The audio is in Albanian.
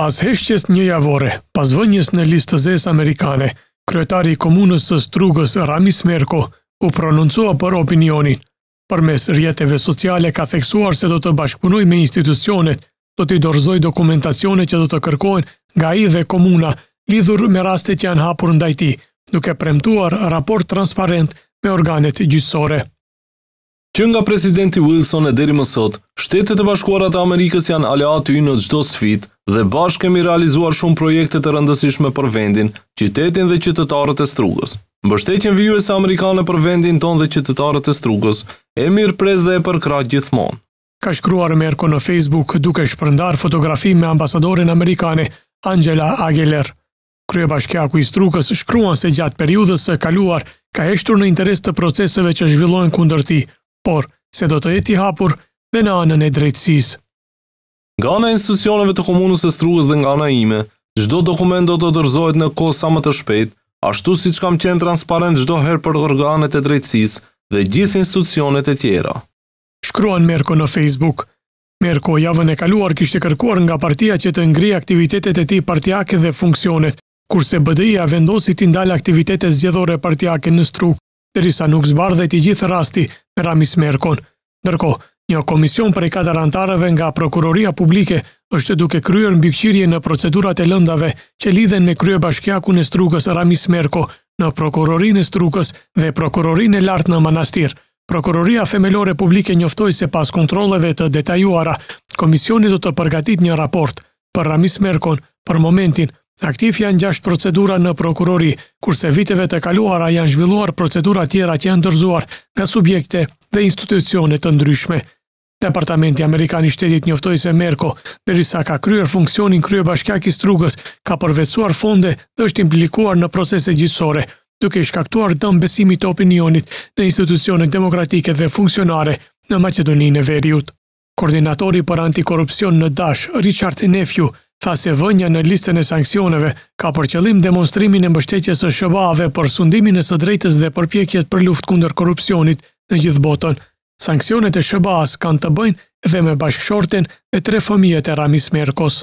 Pas heshtjes një javore, pas vënjës në zesë amerikane, kryetari i komunës së strugës Rami Smerko u prononcua për opinionin. Për mes rjetëve sociale ka theksuar se do të bashkëpunoj me institucionet, do t'i dorzoj dokumentacione që do të kërkojnë nga i dhe komuna, lidhur me rastet që janë hapur ndajti, duke premtuar raport transparent me organet gjysore. Që nga presidenti Wilson e deri më sot, shtetet e bashkuara të Amerikës janë aleatë ynë në çdo sfidë dhe bashkë kemi realizuar shumë projekte të rëndësishme për vendin, qytetin dhe qytetarët e Strugës. e vijuese amerikane për vendin tonë dhe qytetarët e Strugës e mirë prez dhe e përkrah gjithmonë. Ka shkruar Merko në Facebook duke shpërndar fotografi me ambasadorin amerikane Angela Aguilar. Kryebashkiaku i Strugës shkruan se gjatë periudhës së kaluar ka heshtur në interes të proceseve që zhvillohen kundërti por se do të jetë i hapur dhe në anën e drejtësisë. Nga ana e institucioneve të komunës së Strugës dhe nga ana ime, çdo dokument do të dorëzohet në kohë sa më të shpejtë, ashtu siç kam qenë transparent çdo herë për organet e drejtësisë dhe gjithë institucionet e tjera. Shkruan Merko në Facebook. Merko javën e kaluar kishte kërkuar nga partia që të ngri aktivitetet e ti partijake dhe funksionet, kurse BDI-a vendosi të ndalë aktivitetet zjedhore partijake në struk, dërisa nuk zbardhe të gjithë rasti për Ramis Merkon. Ndërko, një komision për i kadar antarëve nga Prokuroria Publike është duke kryer në bykqirje në procedurat e lëndave që lidhen me krye bashkjaku në strukës Ramis Merko në Prokurorin e strukës dhe Prokurorin e lartë në manastir. Prokuroria Themelore Publike njoftoj se pas kontroleve të detajuara, komisioni do të përgatit një raport për Ramis Merkon për momentin Aktiv janë gjasht procedura në prokurori, kurse viteve të kaluara janë zhvilluar procedura tjera që janë dërzuar nga subjekte dhe institucionet të ndryshme. Departamenti Amerikani shtetit njoftoj se Merko, dhe risa ka kryer funksionin krye bashkjakis strugës, ka përvesuar fonde dhe është implikuar në procese gjithsore, duke shkaktuar dëm besimit të opinionit në institucionet demokratike dhe funksionare në Macedoninë e Veriut. Koordinatori për antikorupcion në Dash, Richard Nefju, Tha se vënja në listën e sankcioneve ka për qëllim demonstrimin e mbështetjes së SBA-ve për sundimin e së drejtës dhe përpjekjet për luftë kundër korrupsionit në gjithë botën. Sanksionet e SBA-s kanë të bëjnë edhe me bashkëshortin e tre fëmijëve të Ramis Merkos.